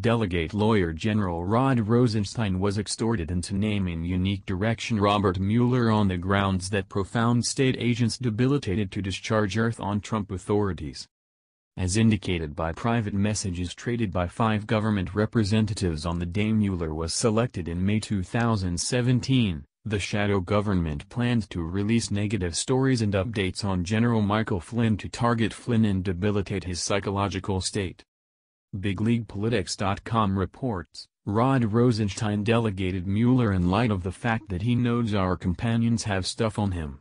Delegate lawyer General Rod Rosenstein was extorted into naming unique direction Robert Mueller on the grounds that profound state agents debilitated to discharge Earth on Trump authorities. As indicated by private messages traded by five government representatives on the day Mueller was selected in May 2017, the shadow government planned to release negative stories and updates on General Michael Flynn to target Flynn and debilitate his psychological state. BigLeaguePolitics.com reports, Rod Rosenstein delegated Mueller in light of the fact that he knows our companions have stuff on him.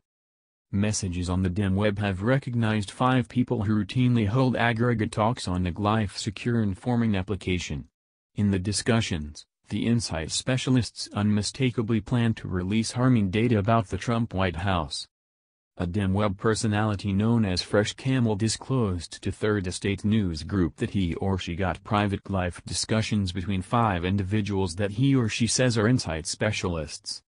Messages on the dim web have recognized five people who routinely hold aggregate talks on the Glyph secure informing application. In the discussions, the insight specialists unmistakably plan to release harming data about the Trump White House a dim web personality known as Fresh Camel disclosed to Third Estate News Group that he or she got private life discussions between five individuals that he or she says are inside specialists.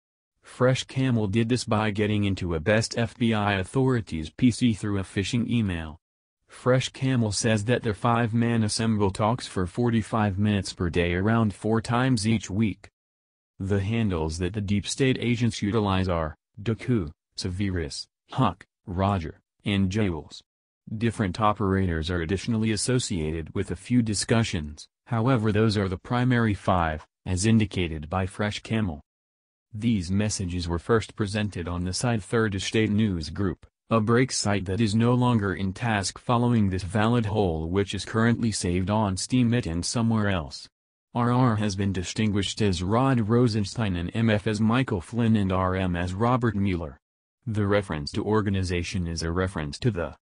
Fresh Camel did this by getting into a best FBI authorities PC through a phishing email. Fresh Camel says that their five-man assemble talks for 45 minutes per day around four times each week. The handles that the deep state agents utilize are, Doku, Severus, Huck, Roger, and Jules. Different operators are additionally associated with a few discussions, however those are the primary five, as indicated by Fresh Camel. These messages were first presented on the site Third Estate News Group, a break site that is no longer in task following this valid hole which is currently saved on Steemit and somewhere else. RR has been distinguished as Rod Rosenstein and MF as Michael Flynn and RM as Robert Mueller. The reference to organization is a reference to the